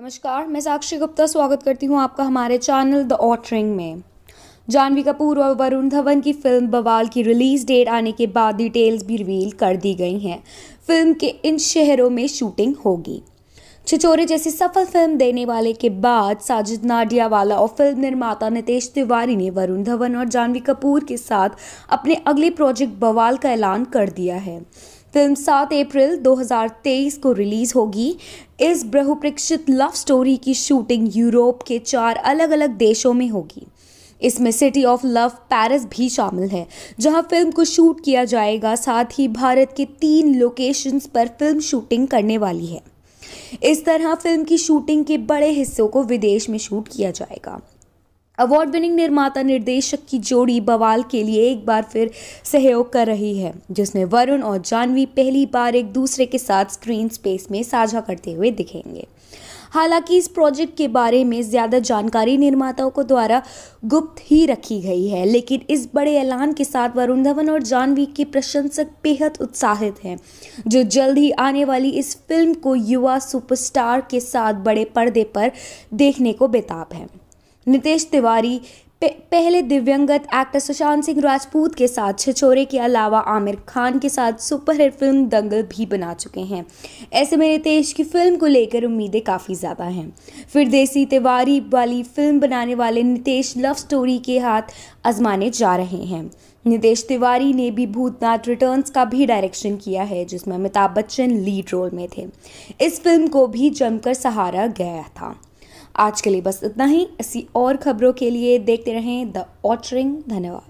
नमस्कार मैं साक्षी गुप्ता स्वागत करती हूँ आपका हमारे चैनल द ऑटरिंग में जानवी कपूर और वरुण धवन की फिल्म बवाल की रिलीज़ डेट आने के बाद डिटेल्स भी रिवील कर दी गई हैं फिल्म के इन शहरों में शूटिंग होगी छिचोरे जैसी सफल फिल्म देने वाले के बाद साजिद नाडियावाला और फिल्म निर्माता नितेश तिवारी ने वरुण धवन और जानवी कपूर के साथ अपने अगले प्रोजेक्ट बवाल का ऐलान कर दिया है फिल्म 7 अप्रैल 2023 को रिलीज होगी इस बहुप्रेक्षित लव स्टोरी की शूटिंग यूरोप के चार अलग अलग देशों में होगी इसमें सिटी ऑफ लव पेरिस भी शामिल है जहां फिल्म को शूट किया जाएगा साथ ही भारत के तीन लोकेशंस पर फिल्म शूटिंग करने वाली है इस तरह फिल्म की शूटिंग के बड़े हिस्सों को विदेश में शूट किया जाएगा अवार्ड विनिंग निर्माता निर्देशक की जोड़ी बवाल के लिए एक बार फिर सहयोग कर रही है जिसमें वरुण और जानवी पहली बार एक दूसरे के साथ स्क्रीन स्पेस में साझा करते हुए दिखेंगे हालांकि इस प्रोजेक्ट के बारे में ज़्यादा जानकारी निर्माताओं को द्वारा गुप्त ही रखी गई है लेकिन इस बड़े ऐलान के साथ वरुण धवन और जानवी के प्रशंसक बेहद उत्साहित हैं जो जल्द ही आने वाली इस फिल्म को युवा सुपरस्टार के साथ बड़े पर्दे पर देखने को बेताब हैं नितेश तिवारी पहले दिव्यंगत एक्टर सुशांत सिंह राजपूत के साथ छिछोरे के अलावा आमिर खान के साथ सुपरहिट फिल्म दंगल भी बना चुके हैं ऐसे में नितेश की फिल्म को लेकर उम्मीदें काफ़ी ज़्यादा हैं फिर देसी तिवारी वाली फिल्म बनाने वाले नितेश लव स्टोरी के हाथ आजमाने जा रहे हैं नितेश तिवारी ने भी भूतनाथ रिटर्न्स का भी डायरेक्शन किया है जिसमें अमिताभ बच्चन लीड रोल में थे इस फिल्म को भी जमकर सहारा गया था आज के लिए बस इतना ही ऐसी और खबरों के लिए देखते रहें द ऑटरिंग धन्यवाद